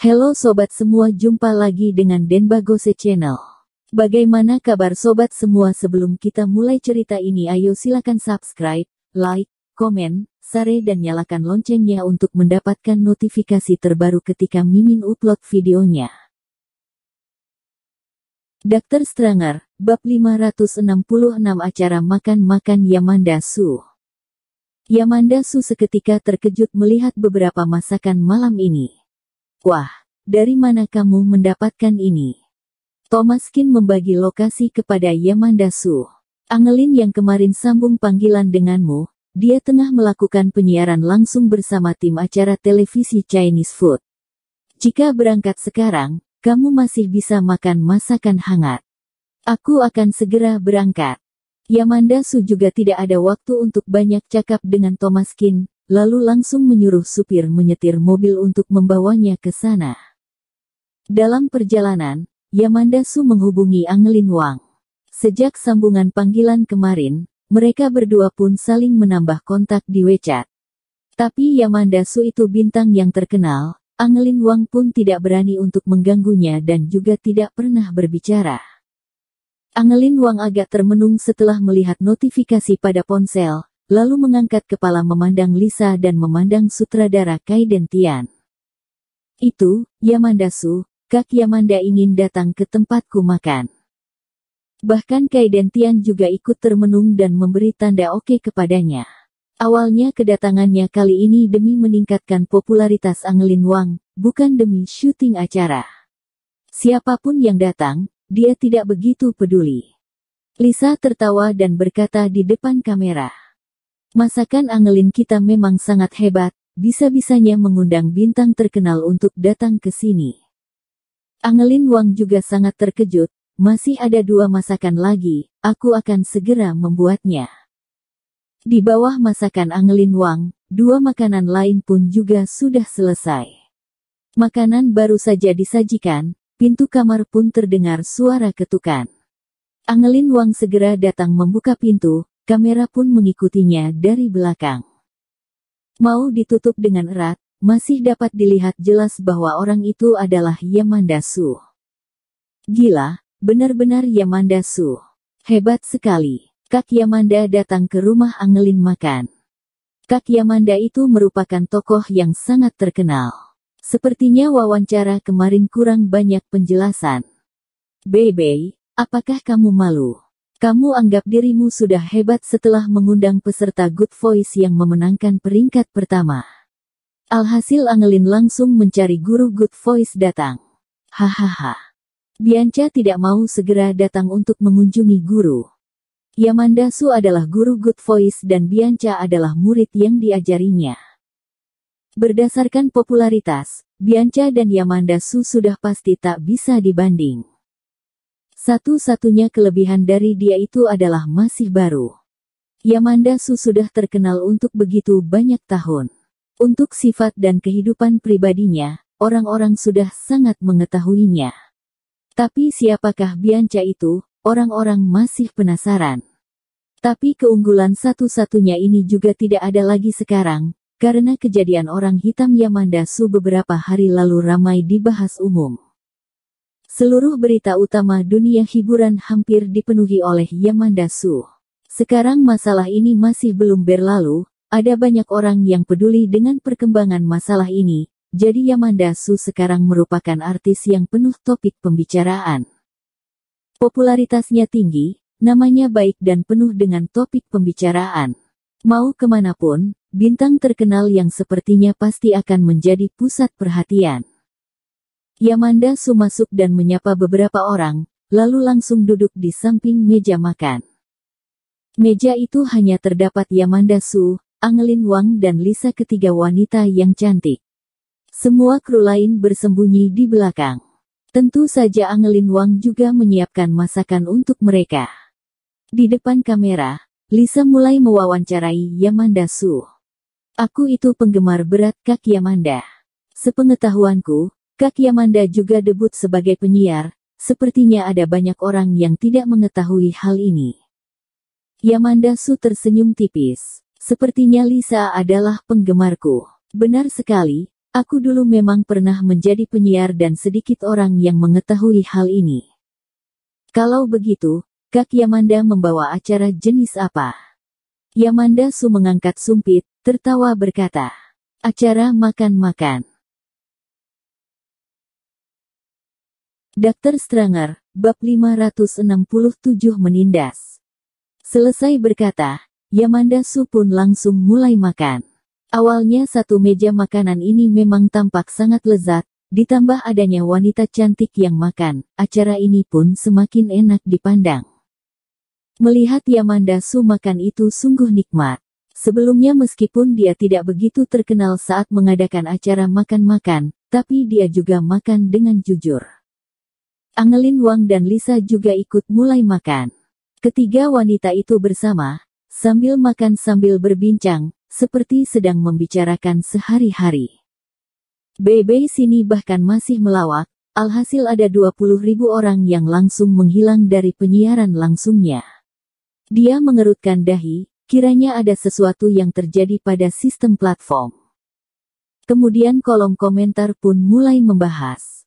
Halo sobat semua, jumpa lagi dengan Denbagose Channel. Bagaimana kabar sobat semua sebelum kita mulai cerita ini ayo silakan subscribe, like, komen, share dan nyalakan loncengnya untuk mendapatkan notifikasi terbaru ketika Mimin upload videonya. Dokter Stranger, Bab 566 Acara Makan-Makan Yamanda Su Yamanda Su seketika terkejut melihat beberapa masakan malam ini. Wah, dari mana kamu mendapatkan ini? Thomaskin membagi lokasi kepada Yamandasu. Angelin yang kemarin sambung panggilan denganmu, dia tengah melakukan penyiaran langsung bersama tim acara televisi Chinese Food. Jika berangkat sekarang, kamu masih bisa makan masakan hangat. Aku akan segera berangkat. Yamandasu juga tidak ada waktu untuk banyak cakap dengan Thomaskin, lalu langsung menyuruh supir menyetir mobil untuk membawanya ke sana. Dalam perjalanan, Yamanda Su menghubungi Angelin Wang. Sejak sambungan panggilan kemarin, mereka berdua pun saling menambah kontak di WeChat. Tapi Yamanda Su itu bintang yang terkenal, Angelin Wang pun tidak berani untuk mengganggunya dan juga tidak pernah berbicara. Angelin Wang agak termenung setelah melihat notifikasi pada ponsel, lalu mengangkat kepala memandang Lisa dan memandang sutradara Kaiden Tian. Itu, Yamandasu, Kak Yamanda ingin datang ke tempatku makan. Bahkan Kaiden Tian juga ikut termenung dan memberi tanda oke okay kepadanya. Awalnya kedatangannya kali ini demi meningkatkan popularitas Angelin Wang, bukan demi syuting acara. Siapapun yang datang, dia tidak begitu peduli. Lisa tertawa dan berkata di depan kamera. Masakan angelin kita memang sangat hebat, bisa-bisanya mengundang bintang terkenal untuk datang ke sini. Angelin Wang juga sangat terkejut, masih ada dua masakan lagi, aku akan segera membuatnya. Di bawah masakan Angelin Wang, dua makanan lain pun juga sudah selesai. Makanan baru saja disajikan, pintu kamar pun terdengar suara ketukan. Angelin Wang segera datang membuka pintu, Kamera pun mengikutinya dari belakang. Mau ditutup dengan erat, masih dapat dilihat jelas bahwa orang itu adalah Yamanda Su. Gila, benar-benar Yamanda Su. Hebat sekali. Kak Yamanda datang ke rumah Angelin makan. Kak Yamanda itu merupakan tokoh yang sangat terkenal. Sepertinya wawancara kemarin kurang banyak penjelasan. Bebe, apakah kamu malu? Kamu anggap dirimu sudah hebat setelah mengundang peserta Good Voice yang memenangkan peringkat pertama. Alhasil Angelin langsung mencari guru Good Voice datang. Hahaha. Bianca tidak mau segera datang untuk mengunjungi guru. Yamandasu adalah guru Good Voice dan Bianca adalah murid yang diajarinya. Berdasarkan popularitas, Bianca dan Yamandasu sudah pasti tak bisa dibanding. Satu-satunya kelebihan dari dia itu adalah masih baru. Yamanda Su sudah terkenal untuk begitu banyak tahun. Untuk sifat dan kehidupan pribadinya, orang-orang sudah sangat mengetahuinya. Tapi siapakah Bianca itu, orang-orang masih penasaran. Tapi keunggulan satu-satunya ini juga tidak ada lagi sekarang, karena kejadian orang hitam Yamanda Su beberapa hari lalu ramai dibahas umum. Seluruh berita utama dunia hiburan hampir dipenuhi oleh Yamanda Su. Sekarang masalah ini masih belum berlalu, ada banyak orang yang peduli dengan perkembangan masalah ini, jadi Yamanda Su sekarang merupakan artis yang penuh topik pembicaraan. Popularitasnya tinggi, namanya baik dan penuh dengan topik pembicaraan. Mau kemanapun, bintang terkenal yang sepertinya pasti akan menjadi pusat perhatian. Yamanda Su masuk dan menyapa beberapa orang, lalu langsung duduk di samping meja makan. Meja itu hanya terdapat Yamanda Su, Angelin Wang dan Lisa ketiga wanita yang cantik. Semua kru lain bersembunyi di belakang. Tentu saja Angelin Wang juga menyiapkan masakan untuk mereka. Di depan kamera, Lisa mulai mewawancarai Yamanda Su. Aku itu penggemar berat Kak Yamanda. Sepengetahuanku, Kak Yamanda juga debut sebagai penyiar, sepertinya ada banyak orang yang tidak mengetahui hal ini. Yamanda Su tersenyum tipis. Sepertinya Lisa adalah penggemarku. Benar sekali, aku dulu memang pernah menjadi penyiar dan sedikit orang yang mengetahui hal ini. Kalau begitu, Kak Yamanda membawa acara jenis apa? Yamanda Su mengangkat sumpit, tertawa berkata, Acara makan-makan. Dr. Stranger, bab 567 menindas. Selesai berkata, Yamanda Su pun langsung mulai makan. Awalnya satu meja makanan ini memang tampak sangat lezat, ditambah adanya wanita cantik yang makan, acara ini pun semakin enak dipandang. Melihat Yamanda Su makan itu sungguh nikmat. Sebelumnya meskipun dia tidak begitu terkenal saat mengadakan acara makan-makan, tapi dia juga makan dengan jujur. Angelin Wang dan Lisa juga ikut mulai makan. Ketiga wanita itu bersama, sambil makan sambil berbincang, seperti sedang membicarakan sehari-hari. Bebe sini bahkan masih melawak, alhasil ada 20 ribu orang yang langsung menghilang dari penyiaran langsungnya. Dia mengerutkan dahi, kiranya ada sesuatu yang terjadi pada sistem platform. Kemudian kolom komentar pun mulai membahas.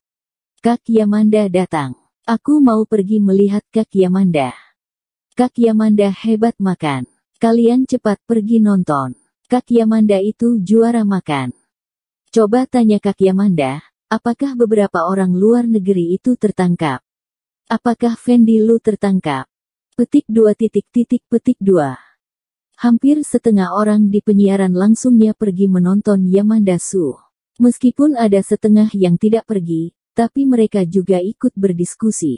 Kak Yamanda datang. Aku mau pergi melihat Kak Yamanda. Kak Yamanda hebat makan. Kalian cepat pergi nonton. Kak Yamanda itu juara makan. Coba tanya Kak Yamanda, apakah beberapa orang luar negeri itu tertangkap? Apakah Fendi lu tertangkap? Petik dua titik titik petik dua. Hampir setengah orang di penyiaran langsungnya pergi menonton Yamanda Su. Meskipun ada setengah yang tidak pergi, tapi mereka juga ikut berdiskusi.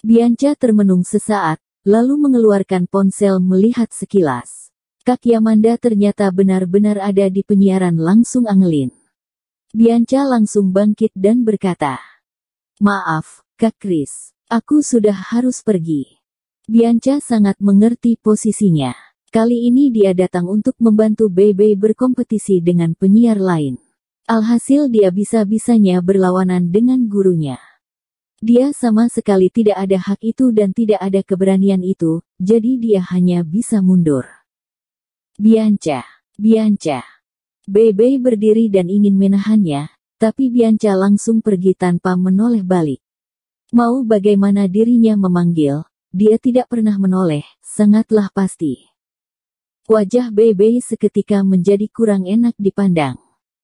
Bianca termenung sesaat, lalu mengeluarkan ponsel melihat sekilas. Kak Yamanda ternyata benar-benar ada di penyiaran langsung Anglin. Bianca langsung bangkit dan berkata, Maaf, Kak Kris, aku sudah harus pergi. Bianca sangat mengerti posisinya. Kali ini dia datang untuk membantu Bebe berkompetisi dengan penyiar lain. Alhasil dia bisa-bisanya berlawanan dengan gurunya. Dia sama sekali tidak ada hak itu dan tidak ada keberanian itu, jadi dia hanya bisa mundur. Bianca, Bianca. Bebe berdiri dan ingin menahannya, tapi Bianca langsung pergi tanpa menoleh balik. Mau bagaimana dirinya memanggil, dia tidak pernah menoleh, sangatlah pasti. Wajah Bebe seketika menjadi kurang enak dipandang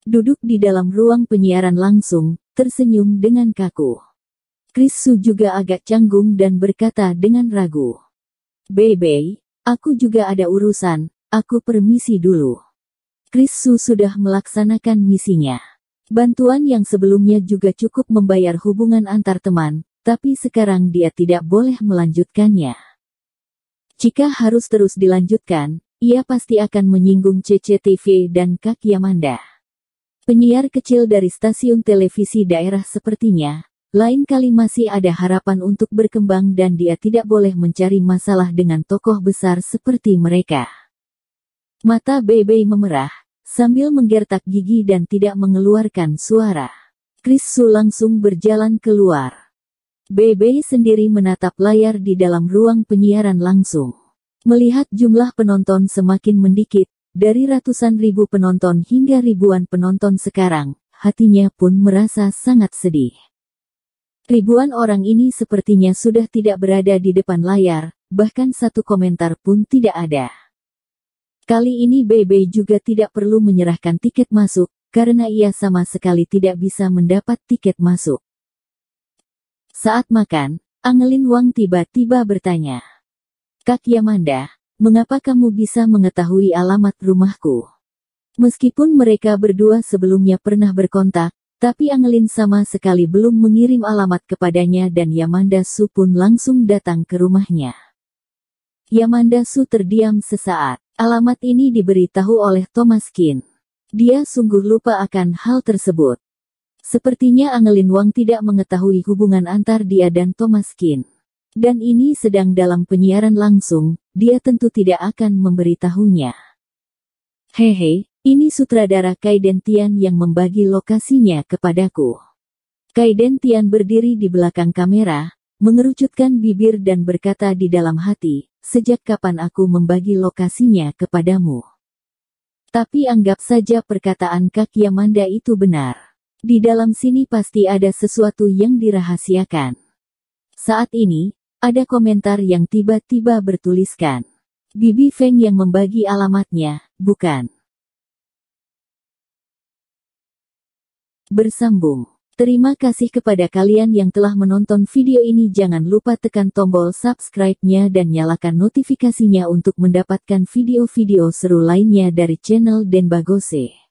duduk di dalam ruang penyiaran langsung, tersenyum dengan kaku. Chris Su juga agak canggung dan berkata dengan ragu. Bebe, aku juga ada urusan, aku permisi dulu. Chris Su sudah melaksanakan misinya. Bantuan yang sebelumnya juga cukup membayar hubungan antar teman, tapi sekarang dia tidak boleh melanjutkannya. Jika harus terus dilanjutkan, ia pasti akan menyinggung CCTV dan kaki Amanda. Penyiar kecil dari stasiun televisi daerah sepertinya, lain kali masih ada harapan untuk berkembang dan dia tidak boleh mencari masalah dengan tokoh besar seperti mereka. Mata Bebe memerah, sambil menggertak gigi dan tidak mengeluarkan suara. Chris Su langsung berjalan keluar. Bebe sendiri menatap layar di dalam ruang penyiaran langsung. Melihat jumlah penonton semakin mendikit, dari ratusan ribu penonton hingga ribuan penonton sekarang, hatinya pun merasa sangat sedih. Ribuan orang ini sepertinya sudah tidak berada di depan layar, bahkan satu komentar pun tidak ada. Kali ini BB juga tidak perlu menyerahkan tiket masuk, karena ia sama sekali tidak bisa mendapat tiket masuk. Saat makan, Angelin Wang tiba-tiba bertanya, Kak Yamanda, mengapa kamu bisa mengetahui alamat rumahku? Meskipun mereka berdua sebelumnya pernah berkontak, tapi Angelin sama sekali belum mengirim alamat kepadanya dan Yamanda Su pun langsung datang ke rumahnya. Yamanda Su terdiam sesaat. Alamat ini diberitahu oleh Thomas Kin. Dia sungguh lupa akan hal tersebut. Sepertinya Angelin Wang tidak mengetahui hubungan antar dia dan Thomas Kin. Dan ini sedang dalam penyiaran langsung, dia tentu tidak akan memberitahunya. Hehe, ini sutradara Kaiden Tian yang membagi lokasinya kepadaku. Kaiden Tian berdiri di belakang kamera, mengerucutkan bibir dan berkata di dalam hati, sejak kapan aku membagi lokasinya kepadamu. Tapi anggap saja perkataan Kak Yamanda itu benar. Di dalam sini pasti ada sesuatu yang dirahasiakan. Saat ini, ada komentar yang tiba-tiba bertuliskan. Bibi Feng yang membagi alamatnya, bukan. Bersambung. Terima kasih kepada kalian yang telah menonton video ini. Jangan lupa tekan tombol subscribe-nya dan nyalakan notifikasinya untuk mendapatkan video-video seru lainnya dari channel Denbagose.